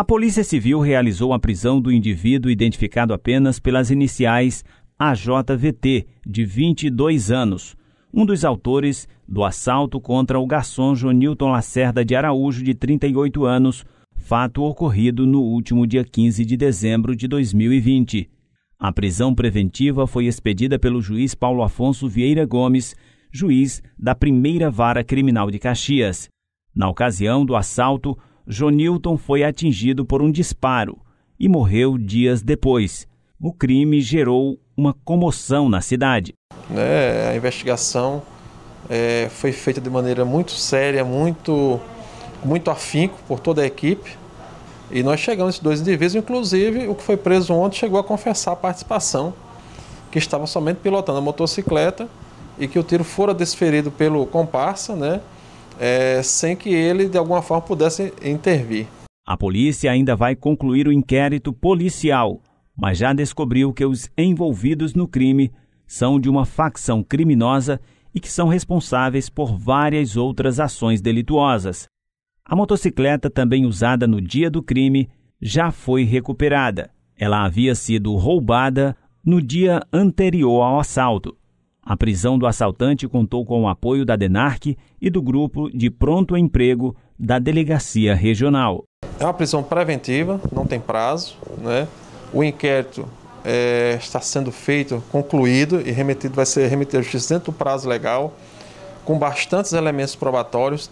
A Polícia Civil realizou a prisão do indivíduo identificado apenas pelas iniciais AJVT, de 22 anos, um dos autores do assalto contra o garçom Jonilton Lacerda de Araújo, de 38 anos, fato ocorrido no último dia 15 de dezembro de 2020. A prisão preventiva foi expedida pelo juiz Paulo Afonso Vieira Gomes, juiz da primeira vara criminal de Caxias. Na ocasião do assalto, Jonilton foi atingido por um disparo e morreu dias depois. O crime gerou uma comoção na cidade. É, a investigação é, foi feita de maneira muito séria, muito, muito afinco por toda a equipe. E nós chegamos esses dois indivíduos, inclusive o que foi preso ontem chegou a confessar a participação, que estava somente pilotando a motocicleta e que o tiro fora desferido pelo comparsa, né? é, sem que ele de alguma forma pudesse intervir. A polícia ainda vai concluir o inquérito policial, mas já descobriu que os envolvidos no crime são de uma facção criminosa e que são responsáveis por várias outras ações delituosas. A motocicleta, também usada no dia do crime, já foi recuperada. Ela havia sido roubada no dia anterior ao assalto. A prisão do assaltante contou com o apoio da DENARC e do grupo de pronto emprego da Delegacia Regional. É uma prisão preventiva, não tem prazo. Né? O inquérito é, está sendo feito, concluído e remetido, vai ser remetido à justiça dentro do prazo legal, com bastantes elementos probatórios.